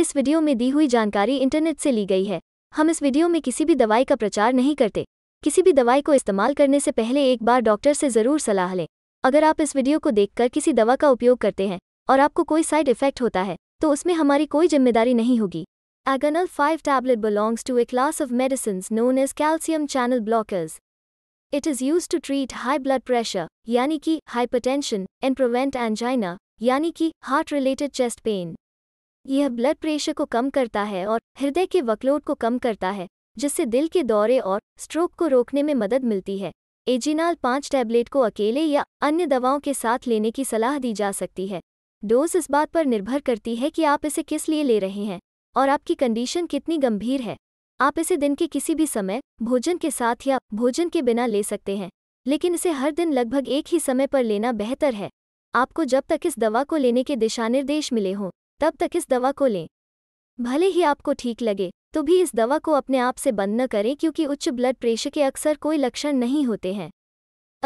इस वीडियो में दी हुई जानकारी इंटरनेट से ली गई है हम इस वीडियो में किसी भी दवाई का प्रचार नहीं करते किसी भी दवाई को इस्तेमाल करने से पहले एक बार डॉक्टर से ज़रूर सलाह लें अगर आप इस वीडियो को देखकर किसी दवा का उपयोग करते हैं और आपको कोई साइड इफेक्ट होता है तो उसमें हमारी कोई जिम्मेदारी नहीं होगी Agnal five tablet belongs to a class of medicine known as calcium channel blockers it is use to treat high blood pressure यानी कि हाइपरटेंशन एंड प्रोवेंट एंजाइना यानी कि हार्ट रिलेटेड चेस्ट पेन यह ब्लड प्रेशर को कम करता है और हृदय के वकलोट को कम करता है जिससे दिल के दौरे और स्ट्रोक को रोकने में मदद मिलती है एजिनाल पाँच टैबलेट को अकेले या अन्य दवाओं के साथ लेने की सलाह दी जा सकती है डोज इस बात पर निर्भर करती है कि आप इसे किस लिए ले रहे हैं और आपकी कंडीशन कितनी गंभीर है आप इसे दिन के किसी भी समय भोजन के साथ या भोजन के बिना ले सकते हैं लेकिन इसे हर दिन लगभग एक ही समय पर लेना बेहतर है आपको जब तक इस दवा को लेने के दिशानिर्देश मिले हों तब तक इस दवा को लें भले ही आपको ठीक लगे तो भी इस दवा को अपने आप से बंद न करें क्योंकि उच्च ब्लड प्रेशर के अक्सर कोई लक्षण नहीं होते हैं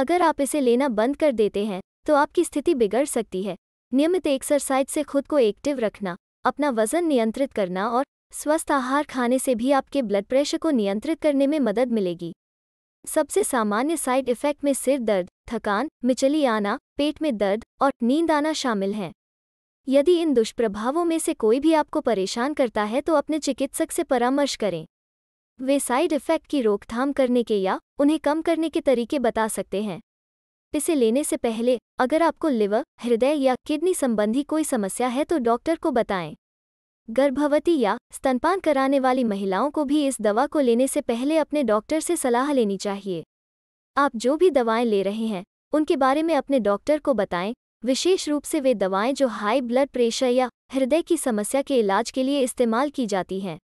अगर आप इसे लेना बंद कर देते हैं तो आपकी स्थिति बिगड़ सकती है नियमित एक्सरसाइज से खुद को एक्टिव रखना अपना वजन नियंत्रित करना और स्वस्थ आहार खाने से भी आपके ब्लड प्रेशर को नियंत्रित करने में मदद मिलेगी सबसे सामान्य साइड इफेक्ट में सिर दर्द थकान मिचली आना पेट में दर्द और नींद आना शामिल हैं यदि इन दुष्प्रभावों में से कोई भी आपको परेशान करता है तो अपने चिकित्सक से परामर्श करें वे साइड इफ़ेक्ट की रोकथाम करने के या उन्हें कम करने के तरीके बता सकते हैं इसे लेने से पहले अगर आपको लिवर हृदय या किडनी संबंधी कोई समस्या है तो डॉक्टर को बताएं गर्भवती या स्तनपान कराने वाली महिलाओं को भी इस दवा को लेने से पहले अपने डॉक्टर से सलाह लेनी चाहिए आप जो भी दवाएं ले रहे हैं उनके बारे में अपने डॉक्टर को बताएं विशेष रूप से वे दवाएं जो हाई ब्लड प्रेशर या हृदय की समस्या के इलाज के लिए इस्तेमाल की जाती हैं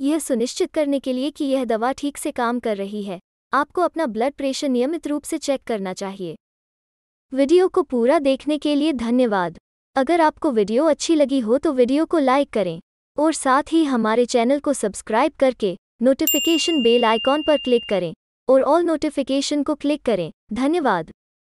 यह सुनिश्चित करने के लिए कि यह दवा ठीक से काम कर रही है आपको अपना ब्लड प्रेशर नियमित रूप से चेक करना चाहिए वीडियो को पूरा देखने के लिए धन्यवाद अगर आपको वीडियो अच्छी लगी हो तो वीडियो को लाइक करें और साथ ही हमारे चैनल को सब्सक्राइब करके नोटिफिकेशन बेल आइकॉन पर क्लिक करें और ऑल नोटिफिकेशन को क्लिक करें धन्यवाद